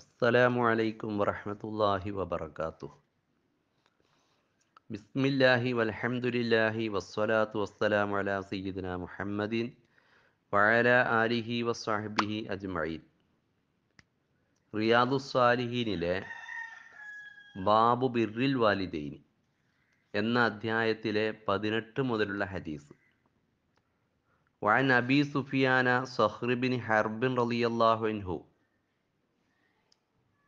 അസ്സലാമു അലൈക്കും വറഹമത്തല്ലാഹി വബർക്കാത്തു ബിസ്മില്ലാഹി വൽഹംദുലില്ലാഹി വസ്സലാത്തു വസ്സലാമു അലാ സയ്യിദിന മുഹമ്മദീൻ വഅല ആലിഹി വസ്സാഹിബിഹി അജ്മഈൻ റിയാദു സാലിഹീനിലെ ബാബു ബിർറിൽ വാലിദൈനി എന്ന അധ്യായത്തിലെ പതിനെട്ട് മുതലുള്ള ഹദീസ് وعن أبي സുഫിയാന صخر ഹർബിൻ حرب رضي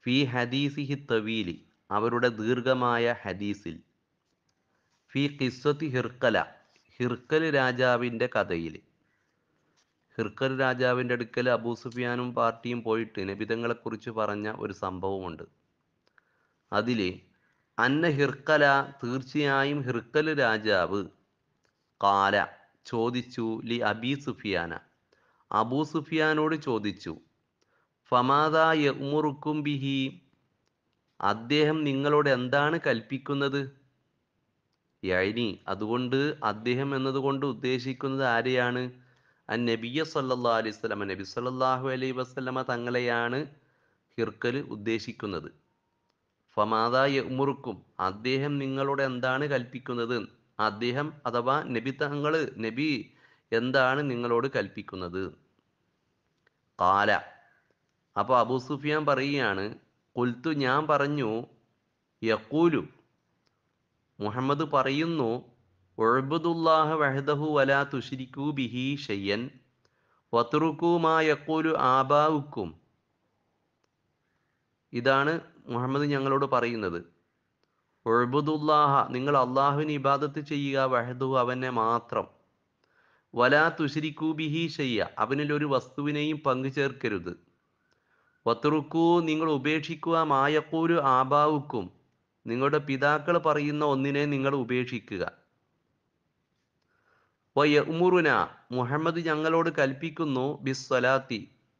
ഫി ഹദീസിഹി തവീലി അവരുടെ ദീർഘമായ ഹദീസിൽ ഫി ഖിസ്വത്തി ഹിർക്കല ഹിർക്കൽ രാജാവിൻ്റെ കഥയിൽ ഹിർക്കൽ രാജാവിൻ്റെ അടുക്കൽ അബൂ സുഫിയാനും പാർട്ടിയും പോയിട്ട് നബിതങ്ങളെക്കുറിച്ച് പറഞ്ഞ ഒരു സംഭവമുണ്ട് അതിൽ അന്ന ഹിർക്കല തീർച്ചയായും ഹിർക്കൽ രാജാവ് കാല ചോദിച്ചു ലി അബി സുഫിയാന അബൂ സുഫിയാനോട് ചോദിച്ചു ഫമാദായ ഉമുറുക്കും ബിഹി അദ്ദേഹം നിങ്ങളോട് എന്താണ് കൽപ്പിക്കുന്നത് യൈനി അതുകൊണ്ട് അദ്ദേഹം എന്നതുകൊണ്ട് ഉദ്ദേശിക്കുന്നത് ആരെയാണ് അൻ നബിയ സല്ലാ അലൈഹി സ്വലമ നബി സല്ലാഹു അലൈഹി വസ്ലമ തങ്ങളെയാണ് ഹിർക്കൽ ഉദ്ദേശിക്കുന്നത് ഫമാദായ ഉമുറുക്കും അദ്ദേഹം നിങ്ങളോട് എന്താണ് കൽപ്പിക്കുന്നത് അദ്ദേഹം അഥവാ നബി തങ്ങൾ നബി എന്താണ് നിങ്ങളോട് കൽപ്പിക്കുന്നത് കാല അപ്പോൾ അബൂ സുഫിയാൻ പറയുകയാണ് കൊൽത്തു ഞാൻ പറഞ്ഞു യക്കൂലു മുഹമ്മദ് പറയുന്നു ഒഴുബുദുല്ലാഹ വഹദഹു വലാ തുഷിരിക്കൂ ബിഹി ഷയ്യൻ വത്തുറുക്കുമാ യക്കൂലു ആബാവുക്കും ഇതാണ് മുഹമ്മദ് ഞങ്ങളോട് പറയുന്നത് ഒഴുബുദുല്ലാഹ നിങ്ങൾ അള്ളാഹുവിന് ഇബാദത്ത് ചെയ്യുക വഹദഹു അവനെ മാത്രം വലാ തുഷിരിക്കൂ ബിഹി ഷയ്യ അവനിൽ ഒരു വസ്തുവിനെയും പങ്കു ചേർക്കരുത് വത്തുറുക്കൂ നിങ്ങൾ ഉപേക്ഷിക്കുക മായക്കൂരു ആബാവുക്കും നിങ്ങളുടെ പിതാക്കൾ പറയുന്ന ഒന്നിനെ നിങ്ങൾ ഉപേക്ഷിക്കുക വയ ഉമുറുന മുഹമ്മദ് ഞങ്ങളോട് കൽപ്പിക്കുന്നു ബിസ്വലാത്തി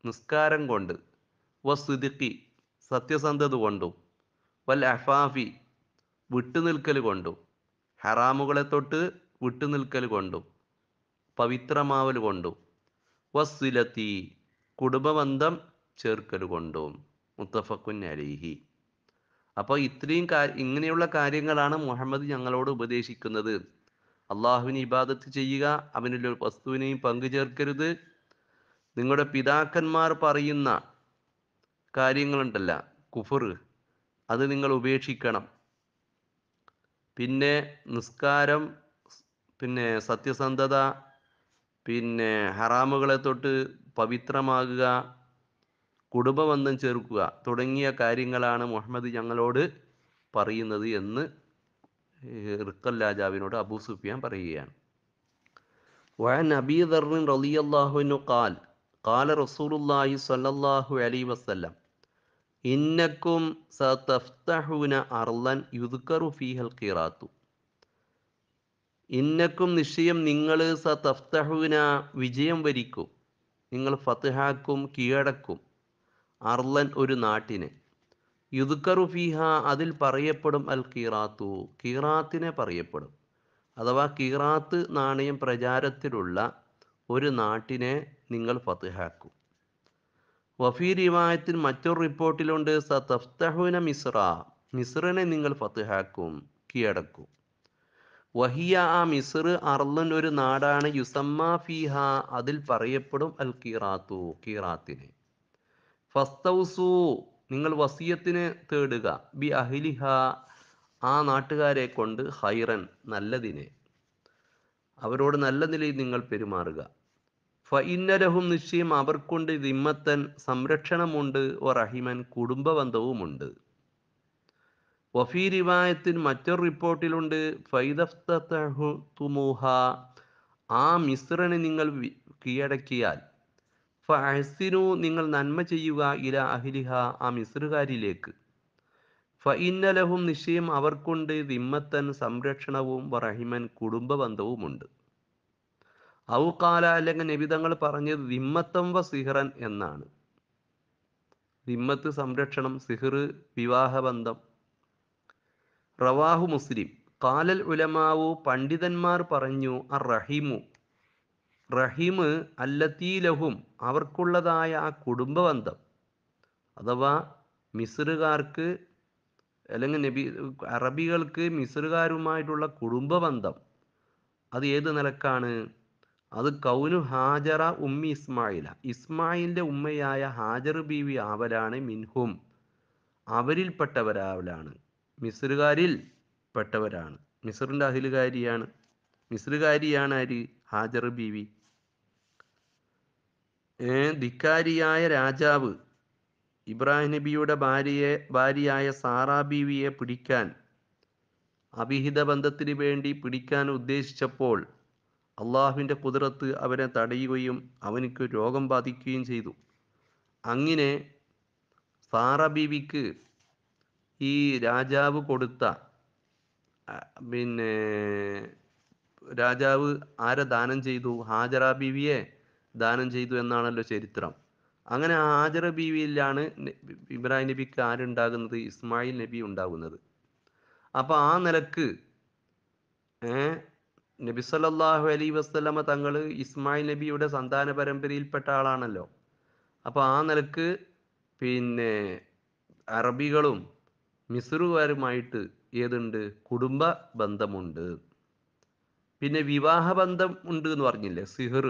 നിസ്കാരം കൊണ്ട് വസ്തുതിക്കി സത്യസന്ധത കൊണ്ടും വൽ അഫാഫി വിട്ടുനിൽക്കൽ കൊണ്ടും ഹറാമുകളെ തൊട്ട് വിട്ടുനിൽക്കൽ കൊണ്ടും പവിത്രമാവൽ കൊണ്ടും വസ്സിലത്തി കുടുംബബന്ധം ചേർക്കൽ കൊണ്ടും മുത്തഫക്കുൻ അലിഹി അപ്പോൾ ഇത്രയും ഇങ്ങനെയുള്ള കാര്യങ്ങളാണ് മുഹമ്മദ് ഞങ്ങളോട് ഉപദേശിക്കുന്നത് അള്ളാഹുവിന് ഇബാദത്ത് ചെയ്യുക അവനിൽ ഒരു വസ്തുവിനെയും പങ്കു ചേർക്കരുത് നിങ്ങളുടെ പിതാക്കന്മാർ പറയുന്ന കാര്യങ്ങളുണ്ടല്ല കുഫർ അത് നിങ്ങൾ ഉപേക്ഷിക്കണം പിന്നെ നിസ്കാരം പിന്നെ സത്യസന്ധത പിന്നെ ഹറാമുകളെ തൊട്ട് പവിത്രമാകുക കുടുംബബന്ധം ചേർക്കുക തുടങ്ങിയ കാര്യങ്ങളാണ് മുഹമ്മദ് ഞങ്ങളോട് പറയുന്നത് എന്ന് റിക്കൽ രാജാവിനോട് അബൂ സുഫിയാൻ പറയുകയാണ് ും ഇന്നക്കും നിശ്ചയം നിങ്ങൾ സ വിജയം വരിക്കും നിങ്ങൾ ഫത്തഹാക്കും കീഴടക്കും അർലൻ ഒരു നാട്ടിന് യുദ്ക്കറു ഫിഹ അതിൽ പറയപ്പെടും അൽ കീറാത്തു കീറാത്തിനെ പറയപ്പെടും അഥവാ കീറാത്ത് നാണയം പ്രചാരത്തിലുള്ള ഒരു നാട്ടിനെ നിങ്ങൾ ഫത്തിഹാക്കും വഫീ റിവായത്തിൽ മറ്റൊരു റിപ്പോർട്ടിലുണ്ട് സതഫ്തഹുന മിസ്ര മിസ്റിനെ നിങ്ങൾ ഫത്തിഹാക്കും കീഴടക്കും വഹിയ ആ മിസ്ർ അർലൻ ഒരു നാടാണ് യുസമ്മ ഫിഹ അതിൽ പറയപ്പെടും അൽ കീറാത്തു കീറാത്തിനെ ഫസ്തൗസു നിങ്ങൾ വസീയത്തിന് തേടുക ബി അഹിലിഹ ആ നാട്ടുകാരെ കൊണ്ട് ഹൈറൻ നല്ലതിനെ അവരോട് നല്ല നിലയിൽ നിങ്ങൾ പെരുമാറുക ഫൈന്നരഹും നിശ്ചയം അവർക്കൊണ്ട് ദിമ്മത്തൻ സംരക്ഷണമുണ്ട് ഓ റഹിമൻ കുടുംബബന്ധവുമുണ്ട് വഫീ റിവായത്തിൽ മറ്റൊരു റിപ്പോർട്ടിലുണ്ട് ഫൈദഫ്തുമൂഹ ആ മിശ്രനെ നിങ്ങൾ കീഴടക്കിയാൽ ഫഅഹ്സിനു നിങ്ങൾ നന്മ ചെയ്യുക ഇല അഹിലിഹ ആ മിസ്രുകാരിലേക്ക് ഇന്നലഹും നിശ്ചയം അവർക്കുണ്ട് വിമ്മത്തൻ സംരക്ഷണവും വറഹിമൻ കുടുംബ ബന്ധവുമുണ്ട് ഔകാല അല്ലെങ്കിൽ നിബിതങ്ങൾ പറഞ്ഞത് വിമ്മത്തം വ സിഹ്റൻ എന്നാണ് വിമ്മത്ത് സംരക്ഷണം സിഹ്റ് വിവാഹബന്ധം റവാഹു മുസ്ലിം കാലൽ ഉലമാവു പണ്ഡിതന്മാർ പറഞ്ഞു അർ റഹിമു റഹിം അല്ലത്തീലഹും അവർക്കുള്ളതായ ആ കുടുംബബന്ധം അഥവാ മിസ്റുകാർക്ക് അല്ലെങ്കിൽ നബി അറബികൾക്ക് മിസ്റുകാരുമായിട്ടുള്ള കുടുംബബന്ധം അത് ഏത് നിലക്കാണ് അത് കൗനു ഹാജറ ഉമ്മി ഇസ്മായില ഇസ്മായിലിൻ്റെ ഉമ്മയായ ഹാജർ ബീവി ആവലാണ് മിൻഹും അവരിൽപ്പെട്ടവരാവലാണ് മിസ്റുകാരിൽ പെട്ടവരാണ് മിസ്റിൻ്റെ അഹിലുകാരിയാണ് മിസ്റുകാരിയാണ് ആര് ഹാജർ ബീവി ധിക്കാരിയായ രാജാവ് ഇബ്രാഹിം നബിയുടെ ഭാര്യയെ ഭാര്യയായ സാറാ ബീവിയെ പിടിക്കാൻ അവിഹിത ബന്ധത്തിന് വേണ്ടി പിടിക്കാൻ ഉദ്ദേശിച്ചപ്പോൾ അള്ളാഹുവിൻ്റെ കുതിരത്ത് അവനെ തടയുകയും അവനിക്ക് രോഗം ബാധിക്കുകയും ചെയ്തു അങ്ങനെ സാറ ബീവിക്ക് ഈ രാജാവ് കൊടുത്ത പിന്നെ രാജാവ് ആരെ ദാനം ചെയ്തു ഹാജറ ബീവിയെ ദാനം ചെയ്തു എന്നാണല്ലോ ചരിത്രം അങ്ങനെ ഹാജറ ബീവിയിലാണ് ഇബ്രാഹിം നബിക്ക് ആരുണ്ടാകുന്നത് ഇസ്മായിൽ നബി ഉണ്ടാകുന്നത് അപ്പൊ ആ നിലക്ക് ഏഹ് നബി സല്ലാഹു അലൈ വസ്ലമ തങ്ങൾ ഇസ്മായിൽ നബിയുടെ സന്താന പരമ്പരയിൽപ്പെട്ട ആളാണല്ലോ അപ്പൊ ആ നിലക്ക് പിന്നെ അറബികളും മിസ്റുകാരുമായിട്ട് ഏതുണ്ട് കുടുംബ ബന്ധമുണ്ട് പിന്നെ വിവാഹബന്ധം ഉണ്ട് എന്ന് പറഞ്ഞില്ലേ സിഹർ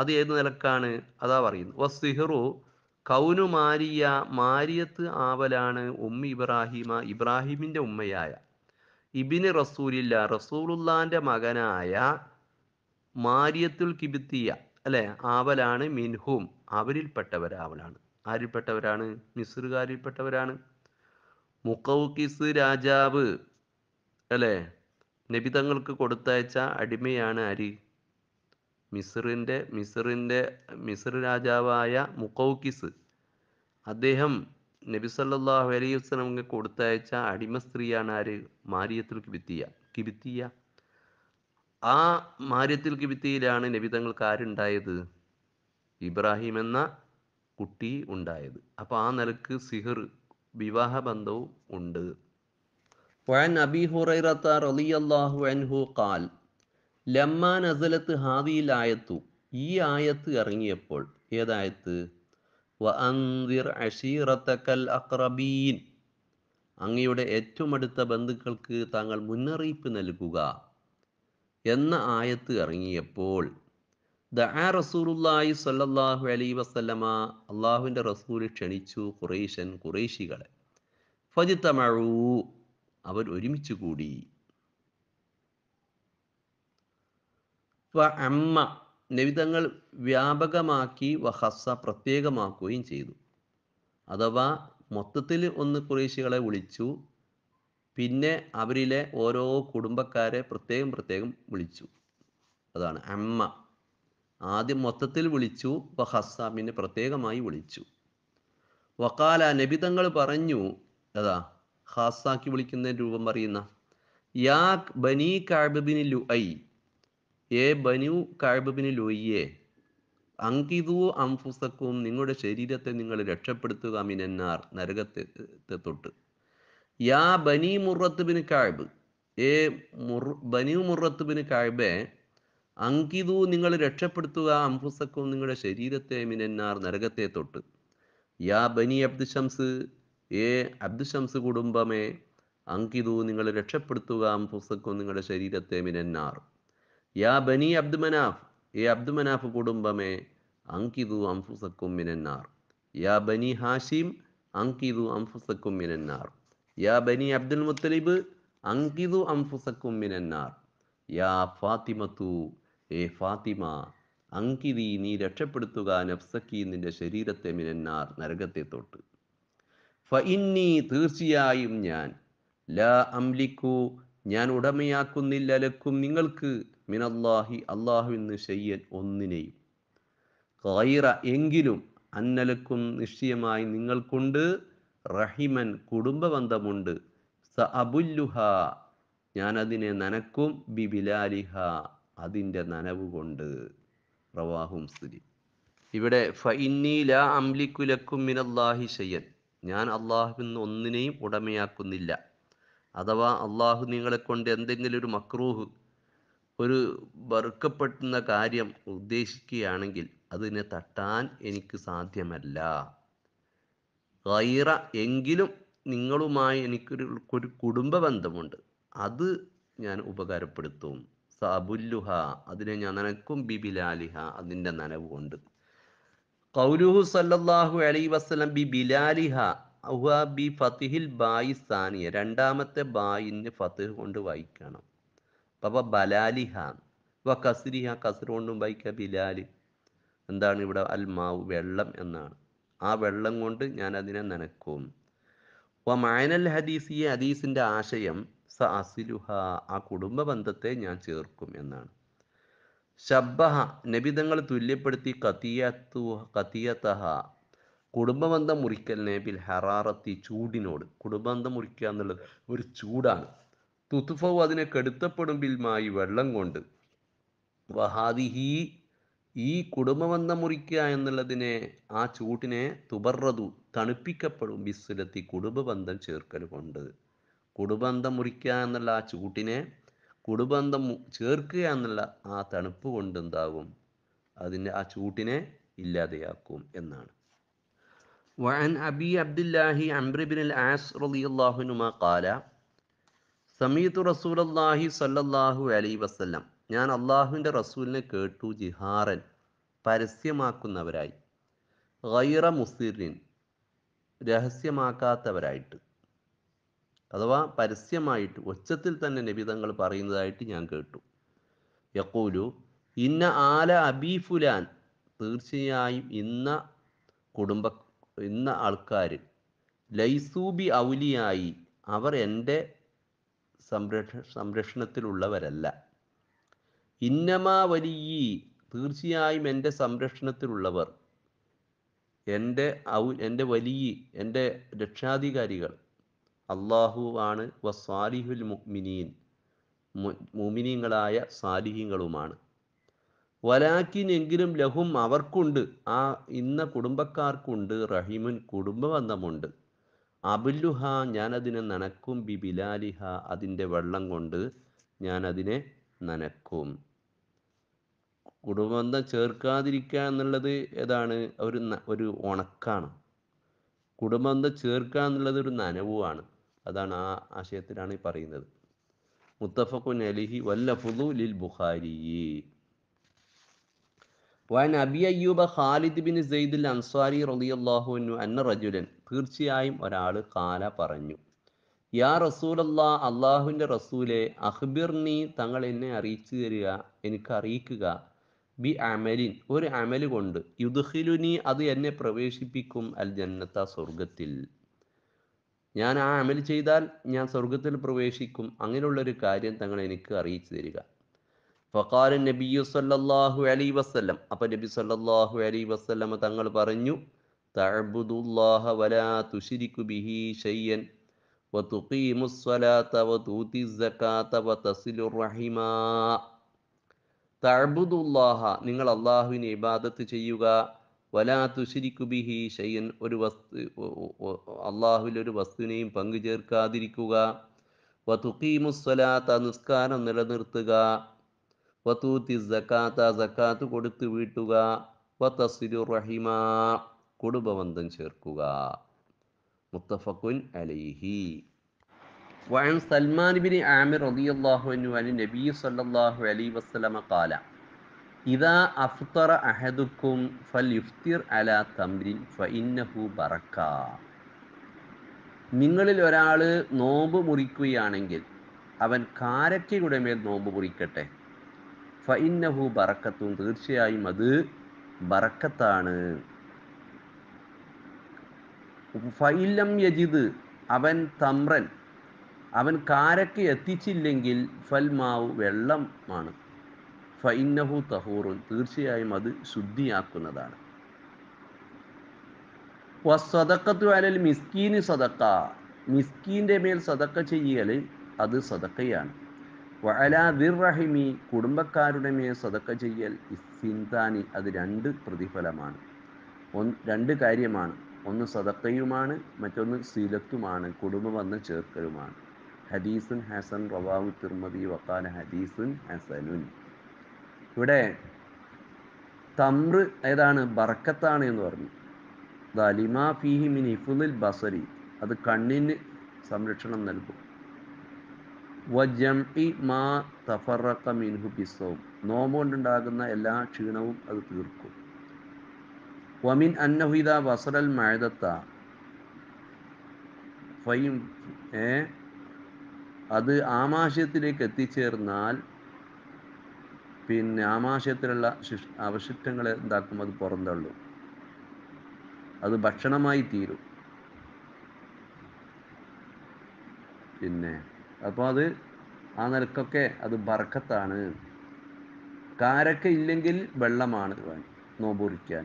അത് ഏത് നിലക്കാണ് അതാ പറയുന്നത് ഓ സിഹറു കൗനു മാരിയ മാരിയത്ത് ആവലാണ് ഉമ്മ ഇബ്രാഹിമ ഇബ്രാഹിമിൻ്റെ ഉമ്മയായ ഇബിന് റസൂലില്ല റസൂലുല്ലാൻ്റെ മകനായ മാരിയത്തുൽ കിബിത്തിയ അല്ലെ ആവലാണ് മിൻഹും അവരിൽപ്പെട്ടവരാവലാണ് ആരിൽപ്പെട്ടവരാണ് മിസ്രുകാരിൽപ്പെട്ടവരാണ് മുക്കൗക്കിസ് രാജാവ് അല്ലേ നബി തങ്ങൾക്ക് കൊടുത്തയച്ച അടിമയാണ് അരി മിസറിൻ്റെ മിസറിൻ്റെ മിസർ രാജാവായ മുക്കൗക്കിസ് അദ്ദേഹം നബി സല്ലാഹു അലൈഹി വസ്ലമക്ക് കൊടുത്തയച്ച അടിമ സ്ത്രീയാണ് ആര് മാരിയത്തിൽ കിബിത്തിയ കിബിത്തിയ ആ മാരിയത്തിൽ കിബിത്തിയിലാണ് നബി തങ്ങൾക്ക് ആരുണ്ടായത് ഇബ്രാഹിം എന്ന കുട്ടി ഉണ്ടായത് അപ്പോൾ ആ നിലക്ക് വിവാഹ വിവാഹബന്ധവും ഉണ്ട് وعن أبي هريرة رضي الله عنه قال لما نزلت هذه الآية ഈ ആയത്ത് ഇറങ്ങിയപ്പോൾ ഏതായത്ത് വ അന്തിർ അഷീറത്തക്കൽ അങ്ങയുടെ ഏറ്റവും അടുത്ത ബന്ധുക്കൾക്ക് താങ്കൾ മുന്നറിയിപ്പ് നൽകുക എന്ന ആയത്ത് ഇറങ്ങിയപ്പോൾ ദആ റസൂലുള്ളാഹി സ്വല്ലല്ലാഹു അലൈഹി വസല്ലമ അള്ളാഹുവിൻ്റെ റസൂൽ ക്ഷണിച്ചു ഖുറൈശൻ ഖുറൈശികളെ ഫജിത്തമഴൂ അവർ ഒരുമിച്ച് കൂടി അമ്മ നിവിധങ്ങൾ വ്യാപകമാക്കി വഹസ പ്രത്യേകമാക്കുകയും ചെയ്തു അഥവാ മൊത്തത്തിൽ ഒന്ന് കുറേശികളെ വിളിച്ചു പിന്നെ അവരിലെ ഓരോ കുടുംബക്കാരെ പ്രത്യേകം പ്രത്യേകം വിളിച്ചു അതാണ് അമ്മ ആദ്യം മൊത്തത്തിൽ വിളിച്ചു വഹസ പിന്നെ പ്രത്യേകമായി വിളിച്ചു വക്കാല നബിതങ്ങൾ പറഞ്ഞു അതാ ഖാസാക്കി വിളിക്കുന്ന രൂപം പറയുന്ന യാ ബനി കാഴ്ബിനി ലു ഐ ഏ ബനു കാഴ്ബിന് ലുയ്യേ അങ്കിതു അംഫുസക്കും നിങ്ങളുടെ ശരീരത്തെ നിങ്ങൾ രക്ഷപ്പെടുത്തുക മിനന്നാർ നരകത്തെ തൊട്ട് യാ ബനി മുറത്ത് ബിന് കാഴ്ബ് എ മുർ ബനു മുറത്ത് ബിന് കാഴ്ബേ അങ്കിതു നിങ്ങൾ രക്ഷപ്പെടുത്തുക അംഫുസക്കും നിങ്ങളുടെ ശരീരത്തെ മിനന്നാർ നരകത്തെ തൊട്ട് യാ ബനി അബ്ദുശംസ് ഏ അബ്ദുശംസ് കുടുംബമേ അങ്കിതു നിങ്ങൾ രക്ഷപ്പെടുത്തുക അംഫുസക്കും നിങ്ങളുടെ ശരീരത്തെ മിനന്നാർ യാ ബനി അബ്ദു മനാഫ് ഏ അബ്ദു മനാഫ് കുടുംബമേ അങ്കിതു അംഫുസക്കും മിനന്നാർ യാ ബനി ഹാഷിം അങ്കിതു അംഫുസക്കും മിനന്നാർ യാ ബനി അബ്ദുൽ മുത്തലിബ് അങ്കിതു അംഫുസക്കും മിനന്നാർ യാ ഫാത്തിമത്തു ഏ ഫാത്തിമ അങ്കിതി നീ രക്ഷപ്പെടുത്തുക നഫ്സക്കി നിന്റെ ശരീരത്തെ മിനന്നാർ നരകത്തെ തൊട്ട് ഫഇന്നി തീർച്ചയായും ഞാൻ ലാ അംലിക്കു ഞാൻ ഉടമയാക്കുന്നില്ല ലക്കും നിങ്ങൾക്ക് മിനല്ലാഹി അള്ളാഹുവിന്ന് ശയ്യൻ ഒന്നിനെയും ഖൈറ എങ്കിലും അന്നലക്കും നിശ്ചയമായി നിങ്ങൾക്കുണ്ട് റഹിമൻ കുടുംബബന്ധമുണ്ട് സ അബുല്ലുഹ ഞാനതിനെ നനക്കും ബിലാലിഹ അതിൻ്റെ നനവ് കൊണ്ട് സ്ഥിതി ഇവിടെ ഫ ഇന്നി ലാ അംലിക്കുലക്കും മിനല്ലാഹി ശയ്യൻ ഞാൻ അള്ളാഹുവിന്ന് ഒന്നിനെയും ഉടമയാക്കുന്നില്ല അഥവാ അള്ളാഹു നിങ്ങളെ കൊണ്ട് എന്തെങ്കിലും ഒരു മക്രൂഹ് ഒരു വെറുക്കപ്പെടുന്ന കാര്യം ഉദ്ദേശിക്കുകയാണെങ്കിൽ അതിനെ തട്ടാൻ എനിക്ക് സാധ്യമല്ല ഗൈറ എങ്കിലും നിങ്ങളുമായി എനിക്കൊരു ഒരു കുടുംബ ബന്ധമുണ്ട് അത് ഞാൻ ഉപകാരപ്പെടുത്തും സബുല്ലുഹ അതിനെ ഞാൻ നനക്കും ബിബിലാലിഹ അതിൻ്റെ നനവ് കൊണ്ട് കൗലുഹു സല്ലല്ലാഹു അലൈ വസ്ലം ബി ബിലാലിഹ ബി ഫിൽ ബായി സാനിയ രണ്ടാമത്തെ ബായിന് ഫത്തിഹ് കൊണ്ട് വായിക്കണം അപ്പോൾ ബലാലിഹ വ കസ്രിഹ കൊണ്ടും വായിക്കുക ബിലാലി എന്താണ് ഇവിടെ അൽ മാവ് വെള്ളം എന്നാണ് ആ വെള്ളം കൊണ്ട് ഞാൻ അതിനെ നനക്കും വ മായനൽ ഹദീസ് ഈ ഹദീസിന്റെ ആശയം സ അസിലുഹ ആ കുടുംബ ബന്ധത്തെ ഞാൻ ചേർക്കും എന്നാണ് ശബ്ബഹ നബിതങ്ങൾ തുല്യപ്പെടുത്തി കത്തിയത്തു കത്തിയത്തഹ കുടുംബബന്ധം മുറിക്കൽ നേബിൽ ഹറാറത്തി ചൂടിനോട് കുടുംബബന്ധം മുറിക്കുക എന്നുള്ളത് ഒരു ചൂടാണ് തുത്തുഫവും അതിനെ കെടുത്തപ്പെടും ബിൽമായി വെള്ളം കൊണ്ട് വഹാദിഹി ഈ കുടുംബബന്ധം മുറിക്കുക എന്നുള്ളതിനെ ആ ചൂട്ടിനെ തുബറതു തണുപ്പിക്കപ്പെടും ബിസ്സുലത്തി കുടുംബബന്ധം ചേർക്കൽ കൊണ്ട് കുടുംബന്ധം മുറിക്കുക എന്നുള്ള ആ ചൂട്ടിനെ കുടുബന്ധം ചേർക്കുക എന്നുള്ള ആ തണുപ്പ് കൊണ്ടെന്താകും അതിൻ്റെ ആ ചൂട്ടിനെ ഇല്ലാതെയാക്കും എന്നാണ് وعن أبي عبد الله عمرو بن العاص رضي الله റസൂലല്ലാഹി സല്ലല്ലാഹു അലൈ വസ്ല്ലാം ഞാൻ അള്ളാഹുവിൻ്റെ റസൂലിനെ കേട്ടു ജിഹാറൻ പരസ്യമാക്കുന്നവരായി ഗൈറ മുസിറിൻ രഹസ്യമാക്കാത്തവരായിട്ട് അഥവാ പരസ്യമായിട്ട് ഒച്ചത്തിൽ തന്നെ നബിതങ്ങൾ പറയുന്നതായിട്ട് ഞാൻ കേട്ടു യക്കൂലു ഇന്ന ആല അബീഫുലാൻ ഫുലാൻ തീർച്ചയായും ഇന്ന കുടുംബ ഇന്ന ആൾക്കാർ ലൈസൂബി ഔലിയായി അവർ എൻ്റെ സംരക്ഷ സംരക്ഷണത്തിലുള്ളവരല്ല ഇന്നമാ വലിയ തീർച്ചയായും എൻ്റെ സംരക്ഷണത്തിലുള്ളവർ എൻ്റെ ഔ എൻ്റെ വലിയ എൻ്റെ രക്ഷാധികാരികൾ അള്ളാഹു ആണ് വ സാലിഹുൽ മുഅ്മിനീൻ മുമിനീങ്ങളായ സാലിഹീങ്ങളുമാണ് വലാക്കിൻ എങ്കിലും ലഹും അവർക്കുണ്ട് ആ ഇന്ന കുടുംബക്കാർക്കുണ്ട് റഹീമുൻ കുടുംബബന്ധമുണ്ട് അബുല്ലുഹ ഞാനതിനെ നനക്കും ബി ബിലാലിഹ അതിൻ്റെ വെള്ളം കൊണ്ട് ഞാനതിനെ നനക്കും കുടുംബബന്ധം ചേർക്കാതിരിക്കുക എന്നുള്ളത് ഏതാണ് ഒരു ഒരു ഉണക്കാണ് കുടുംബബന്ധം ചേർക്കുക എന്നുള്ളത് ഒരു നനവുമാണ് അതാണ് ആ ആശയത്തിലാണ് ഈ പറയുന്നത് മുത്തഫഖുൻ അലിഹി വല്ലഫുദു ലിൽ ബുഖാരി വൻ അബി അയ്യൂബ ഖാലിദ് ബിൻ സെയ്ദുൽ അൻസാരി റളിയല്ലാഹു അൻഹു അന്ന റജുലൻ തീർച്ചയായും ഒരാൾ കാല പറഞ്ഞു യാ റസൂൽ റസൂലല്ലാ അള്ളാഹുവിൻ്റെ റസൂലെ അഹ്ബിർനി തങ്ങൾ എന്നെ അറിയിച്ചു തരിക എനിക്ക് അറിയിക്കുക ബി അമലിൻ ഒരു അമല് കൊണ്ട് യുദ്ഹിലുനി അത് എന്നെ പ്രവേശിപ്പിക്കും അൽ ജന്നത്ത സ്വർഗത്തിൽ ഞാൻ ആ അമൽ ചെയ്താൽ ഞാൻ സ്വർഗത്തിൽ പ്രവേശിക്കും അങ്ങനെയുള്ളൊരു കാര്യം തങ്ങൾ എനിക്ക് അറിയിച്ചു തരിക ഫക്കാല നബിയു സല്ലാഹു അലൈ വസ്ലം അപ്പൊ നബി സല്ലാഹു അലി വസ്ലമ തങ്ങൾ പറഞ്ഞു വലാ ബിഹി നിങ്ങൾ അള്ളാഹുവിനെ ഇബാദത്ത് ചെയ്യുക വലാത്തു ശിരിക്കുബിഹി ഷയ്യൻ ഒരു വസ്തു അള്ളാഹുവിൽ ഒരു വസ്തുവിനെയും പങ്കു ചേർക്കാതിരിക്കുക വതുക്കീമുസ്വലാത്ത നിസ്കാരം നിലനിർത്തുക വതൂത്തി സക്കാത്ത സക്കാത്ത് കൊടുത്ത് വീട്ടുക വതസിലു റഹിമ കുടുംബബന്ധം ചേർക്കുക മുത്തഫക്കുൻ അലൈഹി وعن സൽമാൻ ബിൻ ആമിർ رضي الله عنه عن النبي صلى الله عليه وسلم ഇതാ അഫ്തറ അഹദുക്കും ഫൽ യുഫ്തിർ അല തംരിൻ ഫഇന്നഹു ബറക്ക നിങ്ങളിൽ ഒരാൾ നോമ്പ് മുറിക്കുകയാണെങ്കിൽ അവൻ കാരക്കയുടെ മേൽ നോമ്പ് മുറിക്കട്ടെ ഫഇന്നഹു ബറക്കത്തും തീർച്ചയായും അത് ബറക്കത്താണ് ഫൈലം യജിദ് അവൻ തമ്രൻ അവൻ കാരക്ക എത്തിച്ചില്ലെങ്കിൽ ഫൽമാവ് വെള്ളമാണ് ഫൈനഹു തഹൂറുൻ തീർച്ചയായും അത് ശുദ്ധിയാക്കുന്നതാണ് അലൽ മിസ്കീന് സദക്ക മിസ്കീൻ്റെ മേൽ സദക്ക ചെയ്യൽ അത് സദക്കയാണ് വഅല ദിർറഹിമി കുടുംബക്കാരുടെ മേൽ സദക്ക ചെയ്യൽ ഇസ്തിൻതാനി അത് രണ്ട് പ്രതിഫലമാണ് രണ്ട് കാര്യമാണ് ഒന്ന് സദക്കയുമാണ് മറ്റൊന്ന് സീലത്തുമാണ് കുടുംബം വന്ന് ചേർക്കലുമാണ് ഹദീസുൻ ഹസൻ റവാവു തിർമതി വക്കാൻ ഹദീസുൻ ഹസനുൻ ഇവിടെ തമ്ര് ഏതാണ് ബർക്കത്താണ് എന്ന് പറഞ്ഞു ദലിമ ഫീഹി മിൻ ഇഫുലിൽ ബസരി അത് കണ്ണിന് സംരക്ഷണം നൽകും ഇ മാ തഫറക്ക മിൻഹു പിസ്സവും നോമ്പുകൊണ്ടുണ്ടാകുന്ന എല്ലാ ക്ഷീണവും അത് തീർക്കും വമിൻ അന്നഹുദ ബസറൽ മഴദത്ത ഫൈം ഏ അത് ആമാശയത്തിലേക്ക് എത്തിച്ചേർന്നാൽ പിന്നെ ആമാശയത്തിലുള്ള ശിഷ് അവശിഷ്ടങ്ങളെ എന്താക്കും അത് പുറന്തള്ളും അത് ഭക്ഷണമായി തീരും പിന്നെ അപ്പോൾ അത് ആ നിലക്കൊക്കെ അത് ബർക്കത്താണ് കാരക്ക ഇല്ലെങ്കിൽ വെള്ളമാണ് നോമ്പുറിക്കാൻ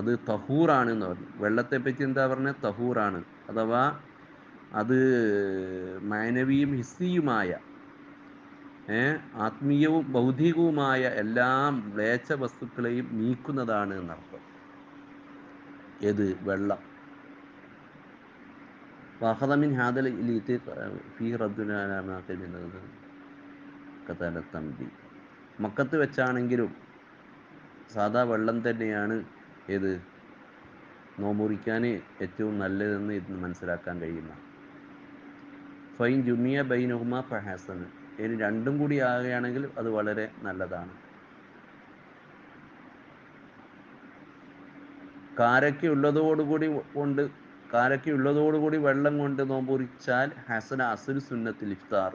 അത് തഹൂറാണ് എന്ന് പറഞ്ഞു വെള്ളത്തെ പറ്റി എന്താ പറഞ്ഞ തഹൂറാണ് അഥവാ അത് മാനവിയും ഹിസ്സിയുമായ ആത്മീയവും ഭൗതികവുമായ എല്ലാ മ്ലേച്ഛ വസ്തുക്കളെയും നീക്കുന്നതാണ് എന്നർത്ഥം ഏത് വെള്ളം ഫഹദമിൻ ഹാദൽ ഫി റബ്ദുനാമി മക്കത്ത് വെച്ചാണെങ്കിലും സാധാ വെള്ളം തന്നെയാണ് ഏത് നോമുറിക്കാൻ ഏറ്റവും നല്ലതെന്ന് ഇത് മനസ്സിലാക്കാൻ കഴിയുന്ന ഫൈൻ ജുമിയ ബൈനുഹുമ ഫഹാസന് ഇനി രണ്ടും കൂടി ആകുകയാണെങ്കിൽ അത് വളരെ നല്ലതാണ് കാരയ്ക്ക് ഉള്ളതോടുകൂടി കൊണ്ട് കാരയ്ക്ക് ഉള്ളതോടുകൂടി വെള്ളം കൊണ്ട് നോമ്പുരിച്ചാൽ ഹസന അസുൽ സുന്നത്തിൽ ഇഫ്താർ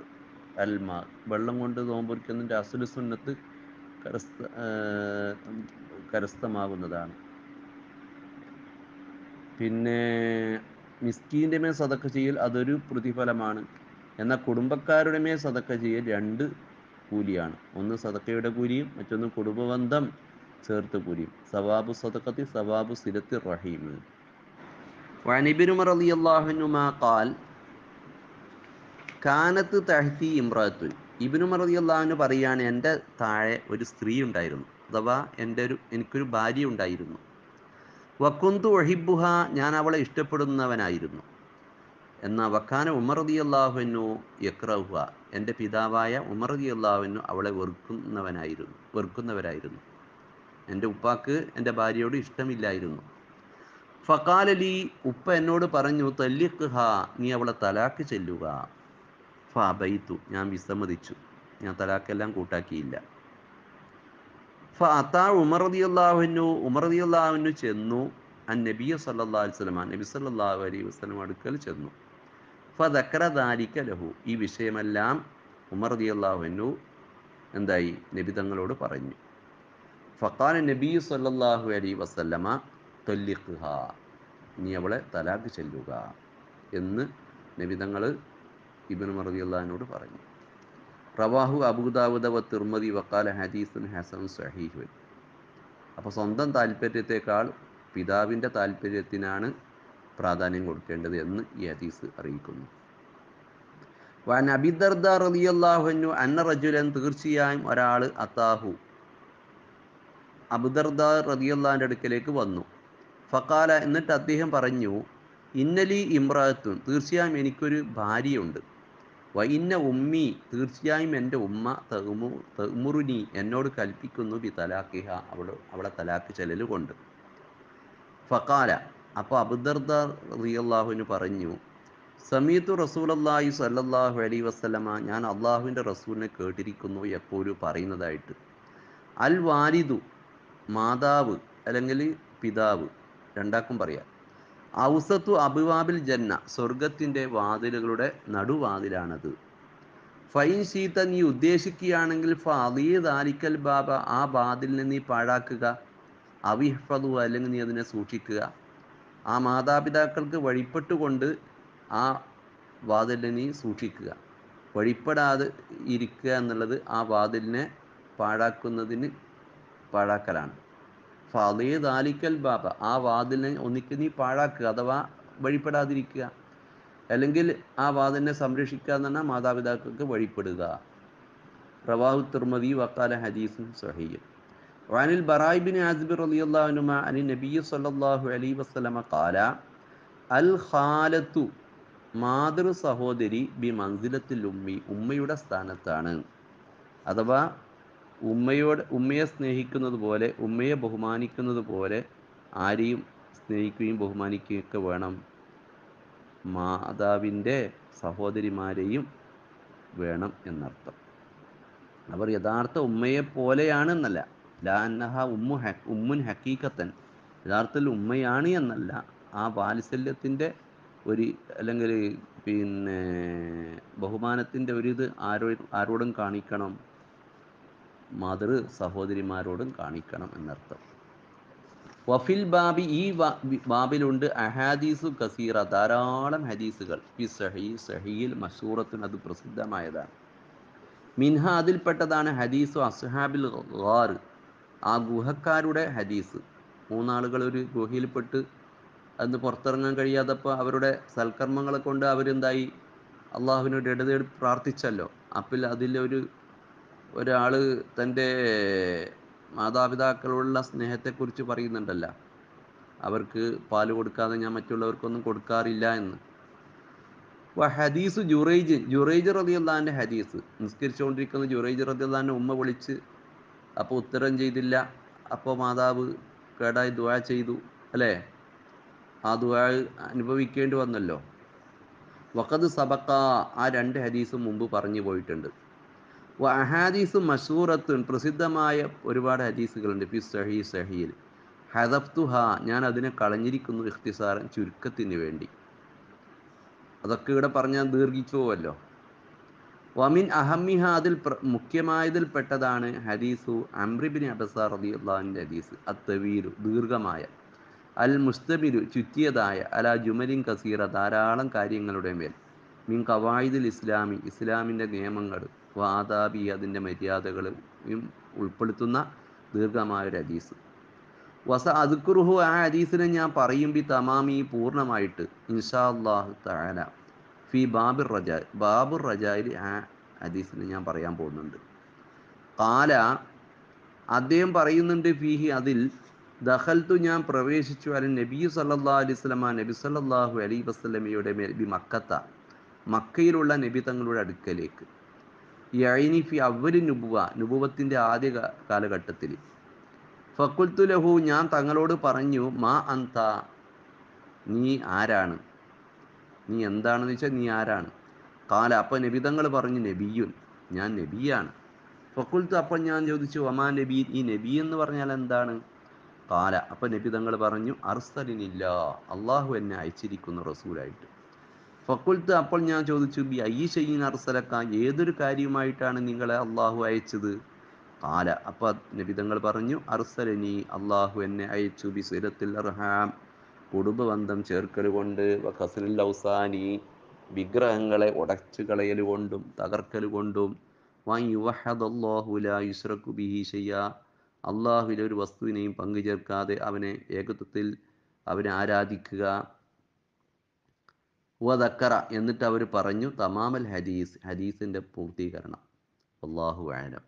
അൽമാ വെള്ളം കൊണ്ട് നോമ്പുരിക്കുന്നതിൻ്റെ അസുൽ സുന്നത്ത് കരസ്ഥ കരസ്ഥമാകുന്നതാണ് പിന്നെ മിസ്കീൻ്റെ മേൽ സതക്ക ചെയ്യൽ അതൊരു പ്രതിഫലമാണ് എന്നാൽ കുടുംബക്കാരുടെ മേൽ സതക്ക ചെയ്യൽ രണ്ട് കൂലിയാണ് ഒന്ന് സതക്കയുടെ കൂലിയും മറ്റൊന്ന് കുടുംബബന്ധം ചേർത്ത് കൂലിയും സവാബു സതക്കത്തി സവാബു സിരത്തി റഹീം വനിബിനുമർ അലി കാനത്ത് തഹത്തി ഇമ്രാത്തുൽ ഇബിനുമർ പറയാണ് എൻ്റെ താഴെ ഒരു സ്ത്രീ ഉണ്ടായിരുന്നു അഥവാ എൻ്റെ ഒരു എനിക്കൊരു ഭാര്യ ഉണ്ടായിരുന്നു വക്കുന്തു ഒഹിബുഹ ഞാൻ അവളെ ഇഷ്ടപ്പെടുന്നവനായിരുന്നു എന്ന വക്കാന ഉമർദി അള്ളാഹുവിനു യക്രഹ എൻ്റെ പിതാവായ ഉമർദി അള്ളാഹുവിനു അവളെ വെറുക്കുന്നവനായിരുന്നു വെറുക്കുന്നവരായിരുന്നു എൻ്റെ ഉപ്പാക്ക് എൻ്റെ ഭാര്യയോട് ഇഷ്ടമില്ലായിരുന്നു ഫക്കാലലി ഉപ്പ എന്നോട് പറഞ്ഞു തല്ലിഖ് നീ അവളെ തലാക്ക് ചെല്ലുക ഫബൈത്തു ഞാൻ വിസമ്മതിച്ചു ഞാൻ തലാക്കെല്ലാം കൂട്ടാക്കിയില്ല ഫഅത്താ ഉമർ റളിയല്ലാഹുവിനു ഉമർ റളിയല്ലാഹുവിനു ചെന്നു അൻ നബിയ സല്ലല്ലാഹു അലൈഹി വസല്ലം നബി സല്ലല്ലാഹു അലൈഹി വസല്ലം അടുക്കൽ ചെന്നു ഫതക്രദാലിക്ക ലഹു ഈ വിഷയമെല്ലാം ഉമർ ദിയല്ലാഹുനു എന്തായി നബി തങ്ങളോട് പറഞ്ഞു ഫക്കാൻ നബി സല്ലാഹു അലി വസല്ലമ തൊല്ലിക്കുക നീ അവളെ തലാഖ് ചെല്ലുക എന്ന് നബി തങ്ങൾ ഇബിൻ മറദിയുള്ളഹാനോട് പറഞ്ഞു റവാഹു അബൂദാവുദ വ തിർമതി വക്കാല ഹദീസുൻ ഹസൻ സഹീഹുൻ അപ്പോൾ സ്വന്തം താല്പര്യത്തെക്കാൾ പിതാവിൻ്റെ താല്പര്യത്തിനാണ് പ്രാധാന്യം കൊടുക്കേണ്ടത് എന്ന് ഈ ഹദീസ് അറിയിക്കുന്നു വൻ അന്ന തീർച്ചയായും ഒരാൾ അത്താഹു അബുദർദ റതിയല്ലാൻ്റെ അടുക്കലേക്ക് വന്നു ഫക്കാല എന്നിട്ട് അദ്ദേഹം പറഞ്ഞു ഇന്നലി ഇമ്രാത്തുൻ തീർച്ചയായും എനിക്കൊരു ഭാര്യയുണ്ട് വ ഇന്ന ഉമ്മി തീർച്ചയായും എൻ്റെ ഉമ്മ തെമു തെമുറുനി എന്നോട് കൽപ്പിക്കുന്നു ബി തലാഖിഹ അവൾ അവളെ തലാഖ് ചെല്ലൽ കൊണ്ട് ഫക്കാല അപ്പോൾ അബുദർദാർ റിയല്ലാഹുവിന് പറഞ്ഞു സമീത്തു അള്ളാഹി സല്ലാഹു അലി വസ്ലമ ഞാൻ അള്ളാഹുവിൻ്റെ റസൂലിനെ കേട്ടിരിക്കുന്നു എപ്പോഴും പറയുന്നതായിട്ട് അൽ വാരിദു മാതാവ് അല്ലെങ്കിൽ പിതാവ് രണ്ടാക്കും പറയാം ഔസത്തു അബുവാബിൽ ജന്ന സ്വർഗത്തിൻ്റെ വാതിലുകളുടെ നടുവാതിലാണത് ഫൈൻ ഷീത്ത നീ ഉദ്ദേശിക്കുകയാണെങ്കിൽ ഫീതാരിക്കൽ ബാബ ആ വാതിലിനെ നീ പാഴാക്കുക അവിഹ്ഫതു അല്ലെങ്കിൽ നീ അതിനെ സൂക്ഷിക്കുക ആ മാതാപിതാക്കൾക്ക് വഴിപ്പെട്ടുകൊണ്ട് ആ വാതിലിനെ സൂക്ഷിക്കുക വഴിപ്പെടാതെ ഇരിക്കുക എന്നുള്ളത് ആ വാതിലിനെ പാഴാക്കുന്നതിന് പാഴാക്കലാണ് ഫലേ ദാലിക്കൽ ബാബ ആ വാതിലിനെ ഒന്നിക്ക് നീ പാഴാക്കുക അഥവാ വഴിപ്പെടാതിരിക്കുക അല്ലെങ്കിൽ ആ വാതിലിനെ സംരക്ഷിക്കുക എന്ന് പറഞ്ഞാൽ മാതാപിതാക്കൾക്ക് വഴിപ്പെടുക റവാഹു തിർമതി വക്കാല ഹദീസും സഹീയും وعن البراء بن عازب رضي الله عنهما عن النبي صلى الله عليه وسلم قال الخالة മാതൃ സഹോദരി ബി മന്ദിരത്തിൽ ഉമ്മി ഉമ്മയുടെ സ്ഥാനത്താണ് അഥവാ ഉമ്മയോട് ഉമ്മയെ സ്നേഹിക്കുന്നത് പോലെ ഉമ്മയെ ബഹുമാനിക്കുന്നത് പോലെ ആരെയും സ്നേഹിക്കുകയും ബഹുമാനിക്കുകയും വേണം മാതാവിൻ്റെ സഹോദരിമാരെയും വേണം എന്നർത്ഥം അവർ യഥാർത്ഥ ഉമ്മയെ പോലെയാണെന്നല്ല ലാന്നഹ ഉമ്മു ഉമ്മുൻ ഹക്കീക്കത്തൻ യഥാർത്ഥത്തിൽ ഉമ്മയാണ് എന്നല്ല ആ വാത്സല്യത്തിൻ്റെ ഒരു അല്ലെങ്കിൽ പിന്നെ ബഹുമാനത്തിൻ്റെ ഒരു ഇത് ആരോ ആരോടും കാണിക്കണം മാതൃ സഹോദരിമാരോടും കാണിക്കണം എന്നർത്ഥം വഫിൽ ബാബി ഈ ബാബിലുണ്ട് അഹാദീസു കസീറ ധാരാളം ഹദീസുകൾ ഫി സഹി സഹിയിൽ മഷൂറത്തിന് അത് പ്രസിദ്ധമായതാണ് മിൻഹ അതിൽപ്പെട്ടതാണ് ഹദീസു അസ്ഹാബിൽ ഗാർ ആ ഗുഹക്കാരുടെ ഹദീസ് മൂന്നാളുകൾ ഒരു ഗുഹയിൽപ്പെട്ട് അന്ന് പുറത്തിറങ്ങാൻ കഴിയാതപ്പോൾ അവരുടെ സൽക്കർമ്മങ്ങളെ കൊണ്ട് അവരെന്തായി അള്ളാഹുവിനോട് ഇടതേടി പ്രാർത്ഥിച്ചല്ലോ അപ്പോൾ അതിലൊരു ഒരാൾ തൻ്റെ മാതാപിതാക്കളുള്ള സ്നേഹത്തെക്കുറിച്ച് പറയുന്നുണ്ടല്ലോ അവർക്ക് പാൽ കൊടുക്കാതെ ഞാൻ മറ്റുള്ളവർക്കൊന്നും കൊടുക്കാറില്ല എന്ന് ഹദീസ് ജുറൈജ് ജുറൈജ് റതിയുള്ളാൻ്റെ ഹദീസ് നിസ്കരിച്ചുകൊണ്ടിരിക്കുന്ന ജുറൈജ് റതിയുള്ളാൻ്റെ ഉമ്മ വിളിച്ച് അപ്പോൾ ഉത്തരം ചെയ്തില്ല അപ്പോൾ മാതാവ് കേടായി ദ ചെയ്തു അല്ലേ ആ ദ അനുഭവിക്കേണ്ടി വന്നല്ലോ വഖദ് സബക്ക ആ രണ്ട് ഹദീസും മുമ്പ് പറഞ്ഞു പോയിട്ടുണ്ട് അഹാദീസ് മഷൂറത്തുൻ പ്രസിദ്ധമായ ഒരുപാട് ഹദീസുകളുണ്ട് ഫി സഹി സഹിയിൽ ഹദഫ്തുഹ ഞാൻ അതിനെ കളഞ്ഞിരിക്കുന്നു ഇഖ്തിസാറൻ ചുരുക്കത്തിന് വേണ്ടി അതൊക്കെ ഇവിടെ പറഞ്ഞാൽ ദീർഘിച്ചു പോവല്ലോ വമിൻ അഹമ്മിഹ അതിൽ മുഖ്യമായതിൽ പെട്ടതാണ് ഹദീസു അംറിബിൻ അബസാർ അള്ളാഹിൻ്റെ ഹദീസ് അത്തവീരു ദീർഘമായ അൽ മുസ്തബിരു ചുറ്റിയതായ അല ജുമലിൻ കസീറ ധാരാളം കാര്യങ്ങളുടെ മേൽ മിൻ കവായിദിൽ ഇസ്ലാമി ഇസ്ലാമിൻ്റെ നിയമങ്ങൾ വാതാബി അതിൻ്റെ മര്യാദകളും ഉൾപ്പെടുത്തുന്ന ദീർഘമായൊരു ഹദീസ് വസ അതുക്കുറുഹു ആ ഹദീസിനെ ഞാൻ പറയും ബി തമാമി പൂർണ്ണമായിട്ട് ഇൻഷാ അള്ളാഹു താല ഫി ബാബിർ റജാ ബാബുർ റജായിൽ ആ ഹദീസിൽ ഞാൻ പറയാൻ പോകുന്നുണ്ട് കാല അദ്ദേഹം പറയുന്നുണ്ട് ഫീഹി അതിൽ ദഹൽത്തു ഞാൻ പ്രവേശിച്ചു അല്ലെ നബി സല്ലാ അലിസ്ലമ നബി സല്ലാഹു അലി വസ്ലമിയുടെ നബി മക്കത്ത മക്കയിലുള്ള നബി തങ്ങളുടെ അടുക്കലേക്ക് യൈനി ഫി അവരി നുബുവ നുബുവത്തിൻ്റെ ആദ്യ കാലഘട്ടത്തിൽ ഫക്കുൽത്തു ലഹു ഞാൻ തങ്ങളോട് പറഞ്ഞു മാ അന്ത നീ ആരാണ് നീ എന്താണെന്ന് വെച്ചാൽ നീ ആരാണ് കാല അപ്പം നബിതങ്ങൾ പറഞ്ഞു നബിയുൻ ഞാൻ നബിയാണ് ഫക്കുൽത്ത് അപ്പം ഞാൻ ചോദിച്ചു അമാ നബി ഈ നബി എന്ന് പറഞ്ഞാൽ എന്താണ് കാല അപ്പം നബിതങ്ങൾ പറഞ്ഞു അർസലിനില്ല അള്ളാഹു എന്നെ അയച്ചിരിക്കുന്നു റസൂലായിട്ട് ഫക്കുൽത്ത് അപ്പോൾ ഞാൻ ചോദിച്ചു ബി ഐ ഷെയ്യീൻ അർസലക്ക ഏതൊരു കാര്യവുമായിട്ടാണ് നിങ്ങളെ അള്ളാഹു അയച്ചത് കാല അപ്പം നബിതങ്ങൾ പറഞ്ഞു അർസലനി അള്ളാഹു എന്നെ അയച്ചു ബി സുരത്തിൽ അർഹാം കുടുംബബന്ധം ചേർക്കൽ കൊണ്ട് ഔസാനി വിഗ്രഹങ്ങളെ ഉടച്ചു കളയൽ കൊണ്ടും തകർക്കൽ കൊണ്ടും അള്ളാഹുവിലെ ഒരു വസ്തുവിനെയും പങ്കു ചേർക്കാതെ അവനെ ഏകത്വത്തിൽ അവനെ ആരാധിക്കുക വദക്കറ എന്നിട്ട് അവർ പറഞ്ഞു തമാമൽ ഹദീസ് ഹദീസിൻ്റെ പൂർത്തീകരണം അള്ളാഹു ആലം